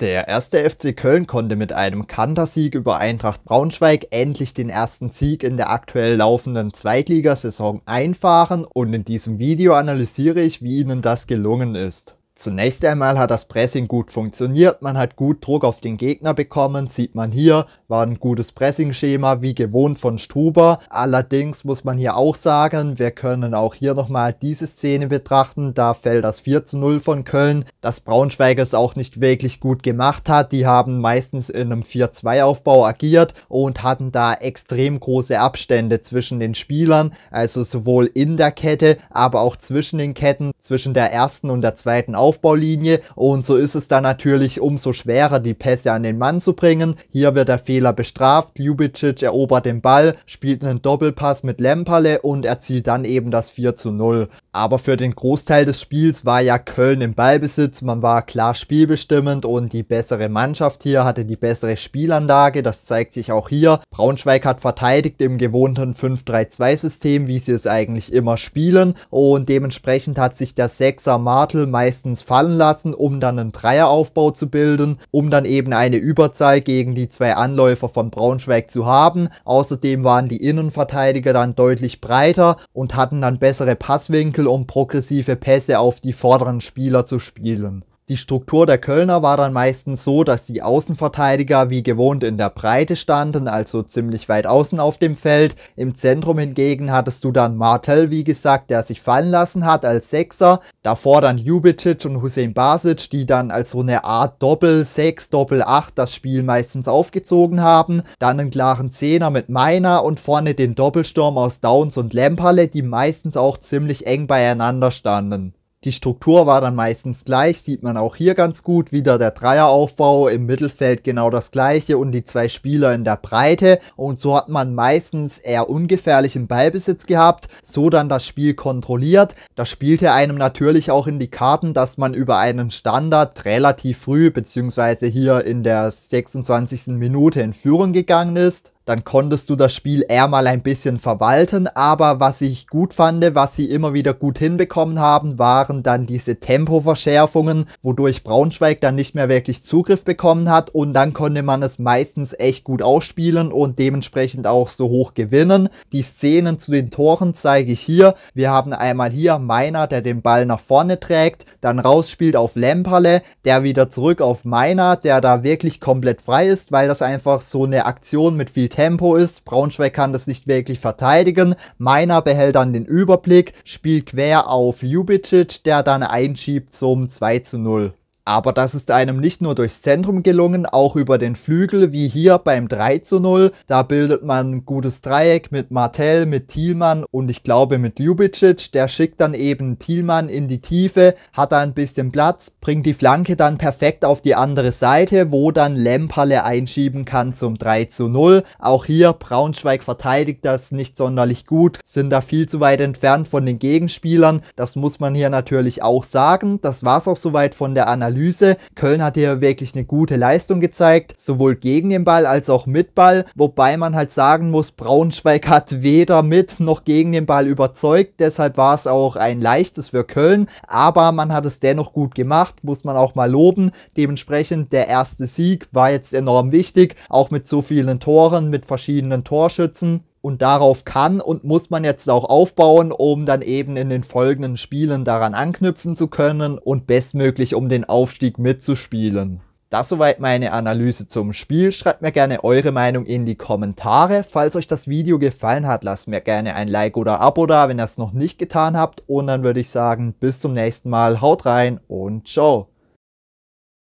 Der erste FC Köln konnte mit einem Kantersieg über Eintracht Braunschweig endlich den ersten Sieg in der aktuell laufenden Zweitligasaison einfahren und in diesem Video analysiere ich, wie ihnen das gelungen ist. Zunächst einmal hat das Pressing gut funktioniert, man hat gut Druck auf den Gegner bekommen, sieht man hier, war ein gutes Pressing-Schema, wie gewohnt von Struber. Allerdings muss man hier auch sagen, wir können auch hier nochmal diese Szene betrachten, da fällt das 4 zu 0 von Köln, das Braunschweig es auch nicht wirklich gut gemacht hat, die haben meistens in einem 4-2-Aufbau agiert und hatten da extrem große Abstände zwischen den Spielern, also sowohl in der Kette, aber auch zwischen den Ketten, zwischen der ersten und der zweiten Aufbau. Aufbaulinie und so ist es dann natürlich umso schwerer, die Pässe an den Mann zu bringen. Hier wird der Fehler bestraft, Ljubicic erobert den Ball, spielt einen Doppelpass mit Lemperle und erzielt dann eben das 4 zu 0. Aber für den Großteil des Spiels war ja Köln im Ballbesitz, man war klar spielbestimmend und die bessere Mannschaft hier hatte die bessere Spielanlage, das zeigt sich auch hier. Braunschweig hat verteidigt im gewohnten 5-3-2-System, wie sie es eigentlich immer spielen und dementsprechend hat sich der Sechser Martel meistens ins Fallen lassen, um dann einen Dreieraufbau zu bilden, um dann eben eine Überzahl gegen die zwei Anläufer von Braunschweig zu haben. Außerdem waren die Innenverteidiger dann deutlich breiter und hatten dann bessere Passwinkel, um progressive Pässe auf die vorderen Spieler zu spielen. Die Struktur der Kölner war dann meistens so, dass die Außenverteidiger wie gewohnt in der Breite standen, also ziemlich weit außen auf dem Feld. Im Zentrum hingegen hattest du dann Martel, wie gesagt, der sich fallen lassen hat als Sechser. Davor dann Jubicic und Hussein Basic, die dann als so eine Art Doppel-6, Doppel-8 das Spiel meistens aufgezogen haben. Dann einen klaren Zehner mit Meiner und vorne den Doppelsturm aus Downs und Lemperle, die meistens auch ziemlich eng beieinander standen. Die Struktur war dann meistens gleich, sieht man auch hier ganz gut. Wieder der Dreieraufbau, im Mittelfeld genau das gleiche und die zwei Spieler in der Breite. Und so hat man meistens eher ungefährlichen Ballbesitz gehabt, so dann das Spiel kontrolliert. Das spielte einem natürlich auch in die Karten, dass man über einen Standard relativ früh, beziehungsweise hier in der 26. Minute in Führung gegangen ist dann konntest du das Spiel eher mal ein bisschen verwalten. Aber was ich gut fand, was sie immer wieder gut hinbekommen haben, waren dann diese Tempoverschärfungen, wodurch Braunschweig dann nicht mehr wirklich Zugriff bekommen hat. Und dann konnte man es meistens echt gut ausspielen und dementsprechend auch so hoch gewinnen. Die Szenen zu den Toren zeige ich hier. Wir haben einmal hier Meiner, der den Ball nach vorne trägt, dann rausspielt auf Lemperle, der wieder zurück auf Meiner, der da wirklich komplett frei ist, weil das einfach so eine Aktion mit viel Tempo ist. Braunschweig kann das nicht wirklich verteidigen. Meiner behält dann den Überblick, spielt quer auf Jubicic, der dann einschiebt zum 2 zu 0. Aber das ist einem nicht nur durchs Zentrum gelungen, auch über den Flügel, wie hier beim 3 zu 0. Da bildet man ein gutes Dreieck mit Martell, mit Thielmann und ich glaube mit Ljubicic. Der schickt dann eben Thielmann in die Tiefe, hat da ein bisschen Platz, bringt die Flanke dann perfekt auf die andere Seite, wo dann Lemperle einschieben kann zum 3 zu 0. Auch hier Braunschweig verteidigt das nicht sonderlich gut, sind da viel zu weit entfernt von den Gegenspielern. Das muss man hier natürlich auch sagen. Das war's auch soweit von der Analyse. Analyse. Köln hat hier wirklich eine gute Leistung gezeigt, sowohl gegen den Ball als auch mit Ball, wobei man halt sagen muss, Braunschweig hat weder mit noch gegen den Ball überzeugt, deshalb war es auch ein leichtes für Köln, aber man hat es dennoch gut gemacht, muss man auch mal loben. Dementsprechend der erste Sieg war jetzt enorm wichtig, auch mit so vielen Toren, mit verschiedenen Torschützen. Und darauf kann und muss man jetzt auch aufbauen, um dann eben in den folgenden Spielen daran anknüpfen zu können und bestmöglich um den Aufstieg mitzuspielen. Das soweit meine Analyse zum Spiel. Schreibt mir gerne eure Meinung in die Kommentare. Falls euch das Video gefallen hat, lasst mir gerne ein Like oder Abo da, wenn ihr es noch nicht getan habt. Und dann würde ich sagen, bis zum nächsten Mal. Haut rein und ciao.